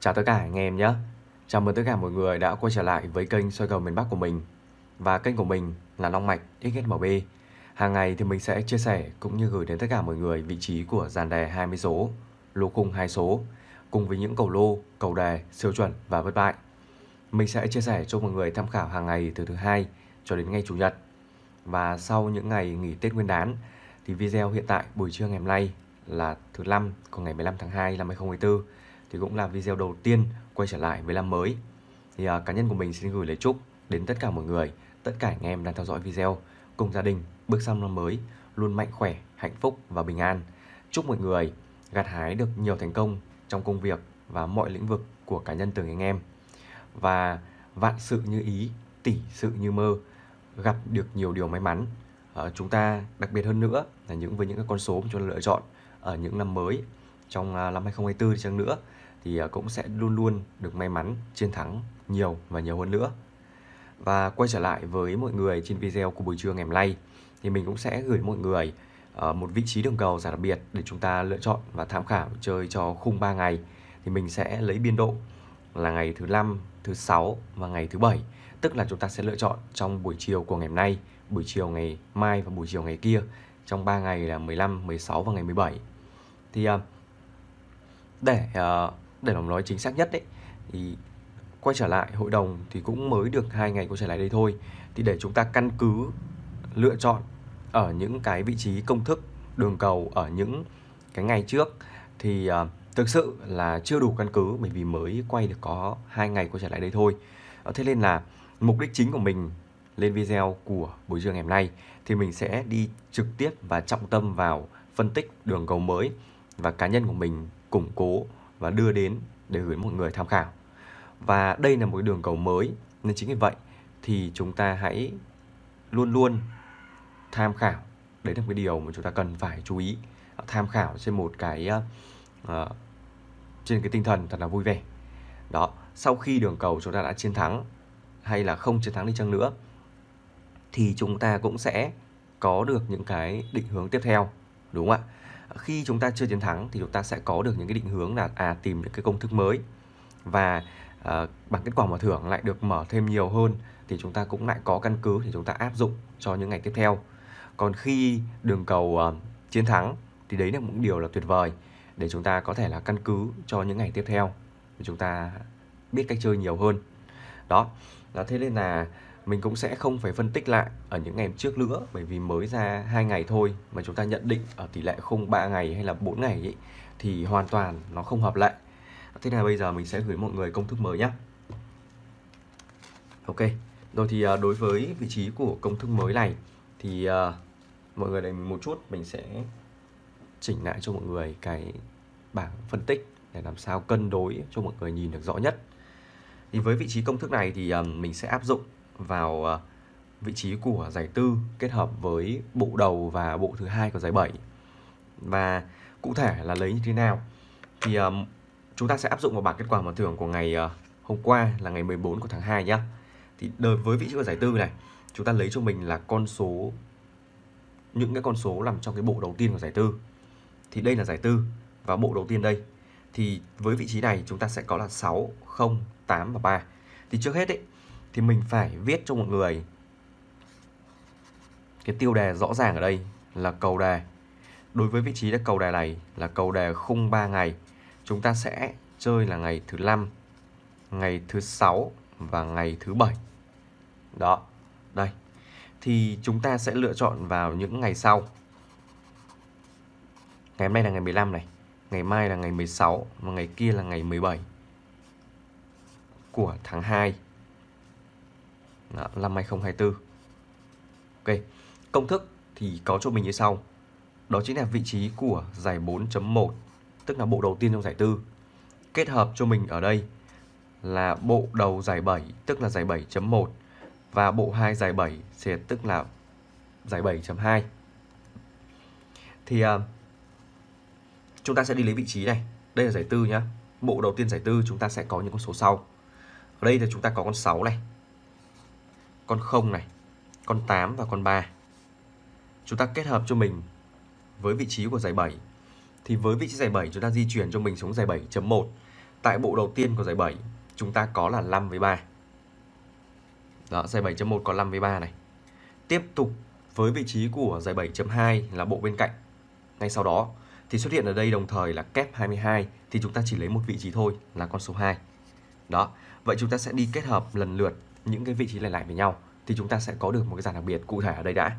Chào tất cả anh em nhé. Chào mừng tất cả mọi người đã quay trở lại với kênh soi cầu miền Bắc của mình. Và kênh của mình là Long Mạch XSMB. Hàng ngày thì mình sẽ chia sẻ cũng như gửi đến tất cả mọi người vị trí của dàn đề 20 số, lô khung 2 số cùng với những cầu lô, cầu đề, siêu chuẩn và bất bại. Mình sẽ chia sẻ cho mọi người tham khảo hàng ngày từ thứ hai cho đến ngày chủ nhật. Và sau những ngày nghỉ Tết Nguyên đán thì video hiện tại buổi trưa ngày hôm nay là thứ năm của ngày 15 tháng 2 năm 2024 thì cũng là video đầu tiên quay trở lại với năm mới. Thì à, cá nhân của mình xin gửi lời chúc đến tất cả mọi người, tất cả anh em đang theo dõi video cùng gia đình bước sang năm mới luôn mạnh khỏe, hạnh phúc và bình an. Chúc mọi người gặt hái được nhiều thành công trong công việc và mọi lĩnh vực của cá nhân từng anh em. Và vạn sự như ý, tỷ sự như mơ, gặp được nhiều điều may mắn. ở ờ, chúng ta đặc biệt hơn nữa là những với những cái con số mà chúng ta lựa chọn ở những năm mới trong à, năm 2024 chăng nữa thì à, cũng sẽ luôn luôn được may mắn chiến thắng nhiều và nhiều hơn nữa. Và quay trở lại với mọi người trên video của buổi trưa ngày hôm nay thì mình cũng sẽ gửi mọi người ờ, một vị trí đường cầu giả đặc biệt để chúng ta lựa chọn và tham khảo chơi cho khung 3 ngày thì mình sẽ lấy biên độ là ngày thứ năm, thứ sáu và ngày thứ bảy, tức là chúng ta sẽ lựa chọn trong buổi chiều của ngày hôm nay, buổi chiều ngày mai và buổi chiều ngày kia trong 3 ngày là 15, 16 và ngày 17. Thì à, để ờ, để mà nói chính xác nhất đấy thì quay trở lại hội đồng thì cũng mới được hai ngày quay trở lại đây thôi thì để chúng ta căn cứ lựa chọn ở những cái vị trí công thức đường cầu ở những cái ngày trước thì uh, thực sự là chưa đủ căn cứ bởi vì mới quay được có hai ngày quay trở lại đây thôi ờ, thế nên là mục đích chính của mình lên video của buổi trưa ngày hôm nay thì mình sẽ đi trực tiếp và trọng tâm vào phân tích đường cầu mới và cá nhân của mình củng cố và đưa đến để gửi một người tham khảo và đây là một đường cầu mới nên chính vì vậy thì chúng ta hãy luôn luôn tham khảo đấy là một cái điều mà chúng ta cần phải chú ý tham khảo trên một cái uh, trên cái tinh thần thật là vui vẻ đó sau khi đường cầu chúng ta đã chiến thắng hay là không chiến thắng đi chăng nữa thì chúng ta cũng sẽ có được những cái định hướng tiếp theo đúng không ạ khi chúng ta chưa chiến thắng thì chúng ta sẽ có được những cái định hướng là à tìm những cái công thức mới và à, bằng kết quả mở thưởng lại được mở thêm nhiều hơn thì chúng ta cũng lại có căn cứ để chúng ta áp dụng cho những ngày tiếp theo còn khi đường cầu à, chiến thắng thì đấy là một điều là tuyệt vời để chúng ta có thể là căn cứ cho những ngày tiếp theo để chúng ta biết cách chơi nhiều hơn đó là thế nên là mình cũng sẽ không phải phân tích lại ở những ngày trước nữa bởi vì mới ra hai ngày thôi mà chúng ta nhận định ở tỷ lệ không 3 ngày hay là 4 ngày ấy, thì hoàn toàn nó không hợp lệ. thế này bây giờ mình sẽ gửi mọi người công thức mới nhé ok rồi thì à, đối với vị trí của công thức mới này thì à, mọi người đợi mình một chút mình sẽ chỉnh lại cho mọi người cái bảng phân tích để làm sao cân đối cho mọi người nhìn được rõ nhất thì với vị trí công thức này thì à, mình sẽ áp dụng vào ờ, vị trí của giải tư kết hợp với bộ đầu và bộ thứ hai của giải 7 và cụ thể là lấy như thế nào thì um, chúng ta sẽ áp dụng vào bảng kết quả mở thưởng của ngày uh, hôm qua là ngày 14 của tháng 2 nhá thì đối với vị trí của giải tư này chúng ta lấy cho mình là con số những cái con số nằm trong cái bộ đầu tiên của giải tư thì đây là giải tư và bộ đầu tiên đây thì với vị trí này chúng ta sẽ có là 6, 0, 8 và 3 thì trước hết ấy, thì mình phải viết cho mọi người cái tiêu đề rõ ràng ở đây là cầu đề đối với vị trí là cầu đề này là cầu đề khung 3 ngày chúng ta sẽ chơi là ngày thứ năm ngày thứ sáu và ngày thứ bảy đó đây thì chúng ta sẽ lựa chọn vào những ngày sau ngày hôm nay là ngày 15 này ngày mai là ngày 16 và ngày kia là ngày 17 của tháng 2 đó, dạ, năm 2024. Ok, công thức thì có cho mình như sau. Đó chính là vị trí của giải 4.1, tức là bộ đầu tiên trong giải 4. Kết hợp cho mình ở đây là bộ đầu giải 7, tức là giải 7.1 và bộ 2 giải 7 sẽ tức là giải 7.2. Thì uh, chúng ta sẽ đi lấy vị trí này. Đây là giải 4 nhá. Bộ đầu tiên giải 4 chúng ta sẽ có những con số sau. Ở đây thì chúng ta có con 6 này, con 0 này, con 8 và con 3. Chúng ta kết hợp cho mình với vị trí của giải 7. Thì với vị trí giải 7 chúng ta di chuyển cho mình xuống giải 7.1. Tại bộ đầu tiên của giải 7 chúng ta có là 5 với 3. Đó, giải 7.1 có 5 với 3 này. Tiếp tục với vị trí của giải 7.2 là bộ bên cạnh. Ngay sau đó thì xuất hiện ở đây đồng thời là kép 22 thì chúng ta chỉ lấy một vị trí thôi là con số 2. Đó, vậy chúng ta sẽ đi kết hợp lần lượt những cái vị trí lẻ lẻ với nhau thì chúng ta sẽ có được một cái dàn đặc biệt cụ thể ở đây đã.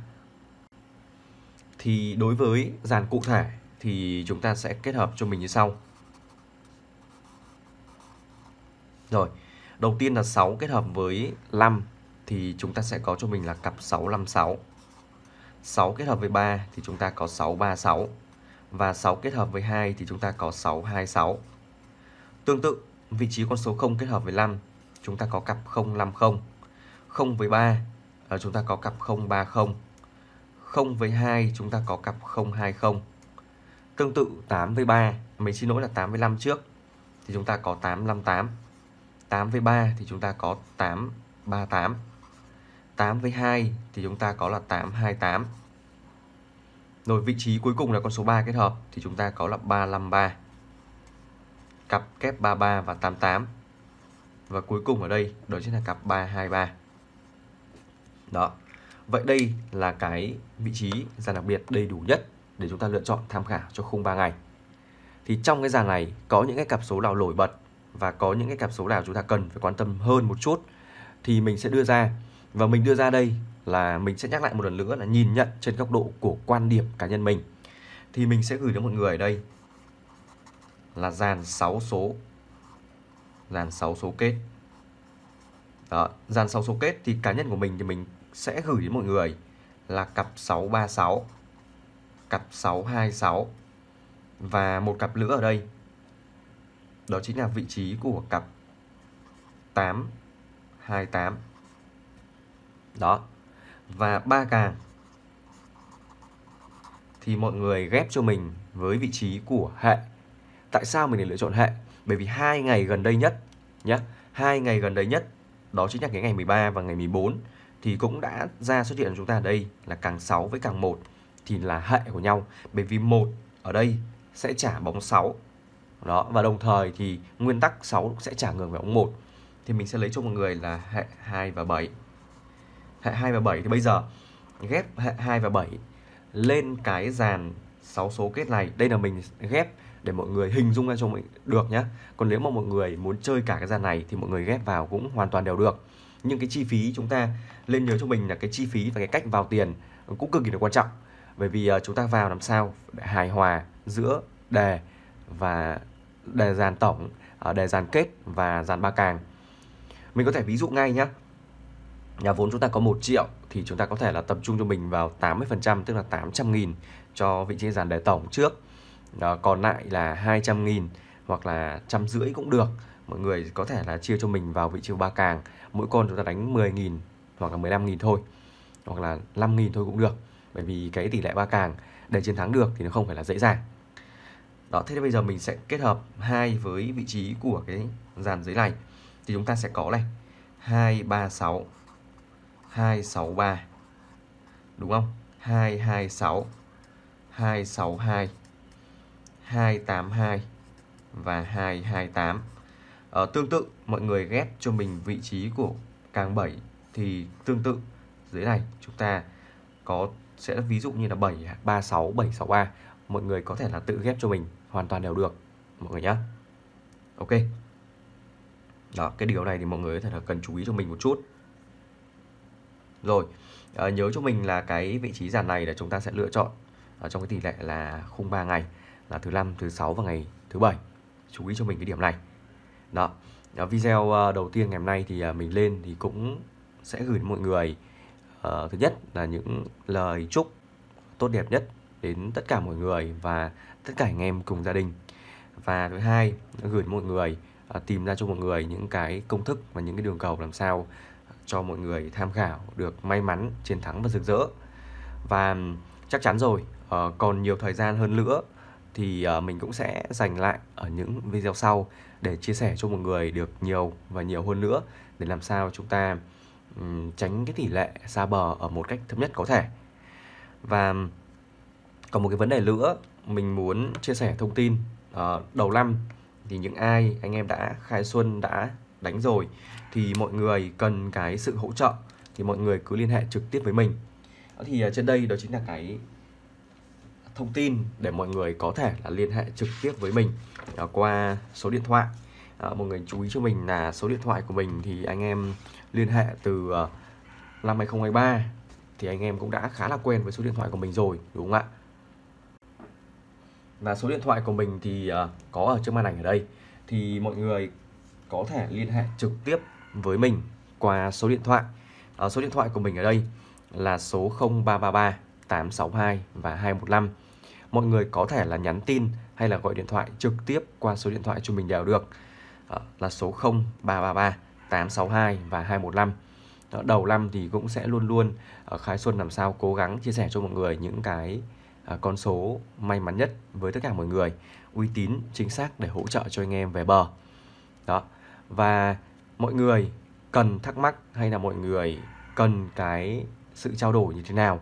Thì đối với dàn cụ thể thì chúng ta sẽ kết hợp cho mình như sau. Rồi, đầu tiên là 6 kết hợp với 5 thì chúng ta sẽ có cho mình là cặp 656. 6 kết hợp với 3 thì chúng ta có 636 và 6 kết hợp với 2 thì chúng ta có 626. Tương tự, vị trí con số 0 kết hợp với 5 chúng ta có cặp 050 0 với 3 ờ, chúng ta có cặp 030 0 với 2 chúng ta có cặp 020 tương tự 8 với 3 mình xin lỗi là 8 với 5 trước thì chúng ta có 858 8 với 3 thì chúng ta có 838 8 với 2 thì chúng ta có là 828 rồi vị trí cuối cùng là con số 3 kết hợp thì chúng ta có là 353 cặp kép 33 và 88 và cuối cùng ở đây đó chính là cặp 323. Đó. Vậy đây là cái vị trí dàn đặc biệt đầy đủ nhất để chúng ta lựa chọn tham khảo cho khung 3 ngày. Thì trong cái dàn này có những cái cặp số nào nổi bật và có những cái cặp số nào chúng ta cần phải quan tâm hơn một chút thì mình sẽ đưa ra và mình đưa ra đây là mình sẽ nhắc lại một lần nữa là nhìn nhận trên góc độ của quan điểm cá nhân mình thì mình sẽ gửi đến một người ở đây là dàn 6 số dàn 6 số kết đó, dàn 6 số kết thì cá nhân của mình thì mình sẽ gửi đến mọi người là cặp 636 cặp 626 và một cặp nữa ở đây đó chính là vị trí của cặp 828 đó và ba càng thì mọi người ghép cho mình với vị trí của hệ tại sao mình lại lựa chọn hệ bởi vì hai ngày gần đây nhất nhé hai ngày gần đây nhất đó chính là cái ngày 13 và ngày 14 thì cũng đã ra xuất hiện chúng ta ở đây là càng 6 với càng 1 thì là hệ của nhau bởi vì một ở đây sẽ trả bóng 6 đó và đồng thời thì nguyên tắc 6 sẽ trả ngược về bóng 1 thì mình sẽ lấy cho mọi người là hệ 2 và 7 hệ 2 và 7 thì bây giờ ghép hệ 2 và 7 lên cái dàn 6 số kết này đây là mình ghép để mọi người hình dung ra cho mình được nhé còn nếu mà mọi người muốn chơi cả cái dàn này thì mọi người ghép vào cũng hoàn toàn đều được nhưng cái chi phí chúng ta lên nhớ cho mình là cái chi phí và cái cách vào tiền cũng cực kỳ là quan trọng bởi vì ờ, chúng ta vào làm sao để hài hòa giữa đề và đề dàn tổng ờ, đề dàn kết và dàn ba càng mình có thể ví dụ ngay nhé nhà vốn chúng ta có 1 triệu thì chúng ta có thể là tập trung cho mình vào 80% tức là 800 nghìn cho vị trí dàn đề tổng trước à, còn lại là 200 nghìn hoặc là trăm rưỡi cũng được mọi người có thể là chia cho mình vào vị trí ba càng mỗi con chúng ta đánh 10 nghìn hoặc là 15 nghìn thôi hoặc là 5 nghìn thôi cũng được bởi vì cái tỷ lệ ba càng để chiến thắng được thì nó không phải là dễ dàng đó thế thì bây giờ mình sẽ kết hợp hai với vị trí của cái dàn dưới này thì chúng ta sẽ có này 236 263 đúng không 226 262 282 và 228 à, ờ, tương tự mọi người ghép cho mình vị trí của càng 7 thì tương tự dưới này chúng ta có sẽ ví dụ như là 7 36 763 mọi người có thể là tự ghép cho mình hoàn toàn đều được mọi người nhé Ok đó cái điều này thì mọi người có thể là cần chú ý cho mình một chút rồi à, nhớ cho mình là cái vị trí dàn này là chúng ta sẽ lựa chọn ở ờ, trong cái tỷ lệ là khung 3 ngày là thứ năm thứ sáu và ngày thứ bảy chú ý cho mình cái điểm này đó à, video à, đầu tiên ngày hôm nay thì à, mình lên thì cũng sẽ gửi mọi người uh, thứ nhất là những lời chúc tốt đẹp nhất đến tất cả mọi người và tất cả anh em cùng gia đình và thứ hai gửi mọi người uh, tìm ra cho mọi người những cái công thức và những cái đường cầu làm sao cho mọi người tham khảo được may mắn chiến thắng và rực rỡ và chắc chắn rồi uh, còn nhiều thời gian hơn nữa thì ờ, mình cũng sẽ dành lại ở những video sau để chia sẻ cho mọi người được nhiều và nhiều hơn nữa để làm sao chúng ta tránh cái tỷ lệ xa bờ ở một cách thấp nhất có thể và còn một cái vấn đề nữa mình muốn chia sẻ thông tin ờ, đầu năm thì những ai anh em đã khai xuân đã đánh rồi thì mọi người cần cái sự hỗ trợ thì mọi người cứ liên hệ trực tiếp với mình thì ờ, trên đây đó chính là cái thông tin để mọi người có thể là liên hệ trực tiếp với mình à, qua số điện thoại à, mọi người chú ý cho mình là số điện thoại của mình thì anh em liên hệ từ à, năm 2023 thì anh em cũng đã khá là quen với số điện thoại của mình rồi đúng không ạ và số điện thoại của mình thì à, có ở trên màn ảnh ở đây thì mọi người có thể liên hệ trực tiếp với mình qua số điện thoại à, số điện thoại của mình ở đây là số 0333 862 và 215 mọi người có thể là nhắn tin hay là gọi điện thoại trực tiếp qua số điện thoại cho mình đều được ờ, là số 0333 862 và 215 đầu năm thì cũng sẽ luôn luôn ờ, Khai Xuân làm sao cố gắng chia sẻ cho mọi người những cái ờ, con số may mắn nhất với tất cả mọi người uy tín chính xác để hỗ trợ cho anh em về bờ đó và mọi người cần thắc mắc hay là mọi người cần cái sự trao đổi như thế nào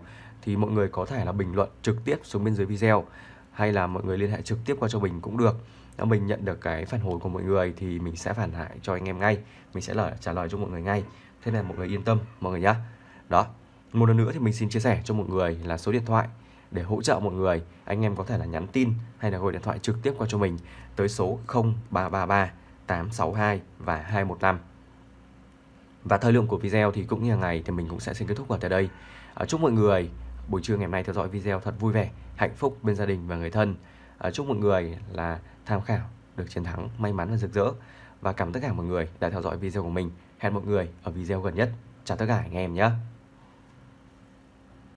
thì mọi người có thể là bình luận trực tiếp xuống bên dưới video hay là mọi người liên hệ trực tiếp qua cho mình cũng được đã mình nhận được cái phản hồi của mọi người thì mình sẽ phản lại cho anh em ngay mình sẽ là trả lời cho mọi người ngay thế nên mọi người yên tâm mọi người nhá đó một lần nữa thì mình xin chia sẻ cho mọi người là số điện thoại để hỗ trợ mọi người anh em có thể là nhắn tin hay là gọi điện thoại trực tiếp qua cho mình tới số 0333 862 và 215 và thời lượng của video thì cũng như ngày thì mình cũng sẽ xin kết thúc ở tại đây ờ, chúc mọi người buổi trưa ngày hôm nay theo dõi video thật vui vẻ, hạnh phúc bên gia đình và người thân. À, chúc mọi người là tham khảo được chiến thắng may mắn và rực rỡ và cảm ơn tất cả mọi người đã theo dõi video của mình. Hẹn mọi người ở video gần nhất. Chào tất cả anh em nhé.